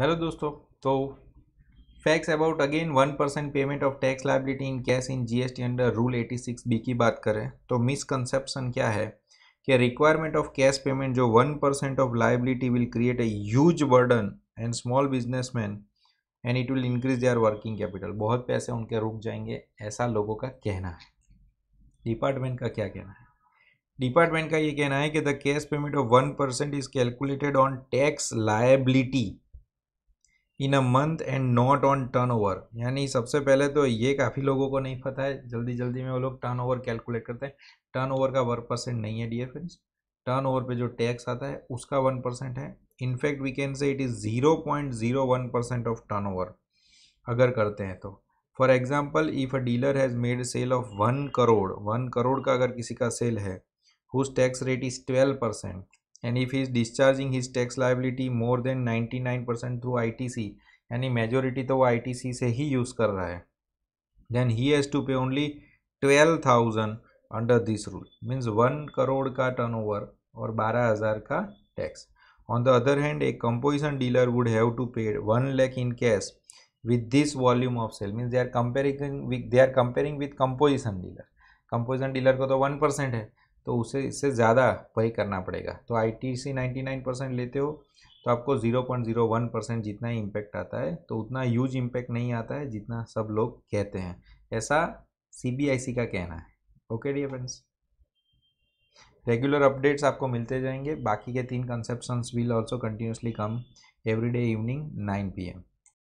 hello दोस्तों तो facts about again one percent payment of tax liability in cash in GST under rule eighty six B की बात करें तो misconception क्या है कि रिक्वायरमेंट ऑफ कैश पेमेंट जो one percent of liability will create a huge burden and small businessman and it will increase their working capital बहुत पैसे उनके रुक जाएंगे ऐसा लोगों का कहना है डिपार्टमेंट का क्या कहना है डिपार्टमेंट का ये कहना है कि the cash payment of one percent is calculated on tax liability in a month and not on turnover यानी सबसे पहले तो ये काफ़ी लोगों को नहीं पता है जल्दी जल्दी में वो लोग टर्न ओवर कैलकुलेट करते हैं टर्न ओवर का वन परसेंट नहीं है डियर फ्रेंड्स टर्न ओवर पर जो टैक्स आता है उसका वन परसेंट है in fact we can say it is zero point zero one percent of turnover अगर करते हैं तो for example if a dealer has made sale of one crore one crore का अगर किसी का सेल है whose tax rate is twelve percent and if he is discharging his tax liability more than 99% through ITC यानी मेजोरिटी तो वो ITC से ही यूज़ कर रहा है then he has to pay only twelve thousand under this rule means one crore का turnover और बारह हज़ार का टैक्स on the other hand a composition dealer would have to pay one lakh in cash with this volume of sale means they are comparing with they are comparing with composition dealer composition dealer को तो one percent है तो उसे इससे ज़्यादा वही करना पड़ेगा तो I T C ninety nine percent लेते हो तो आपको zero point zero one percent जितना ही इम्पैक्ट आता है तो उतना यूज इम्पैक्ट नहीं आता है जितना सब लोग कहते हैं ऐसा सी बी आई सी का कहना है okay dear friends regular updates आपको मिलते जाएंगे बाकी के तीन conceptions will also continuously come every day evening nine P M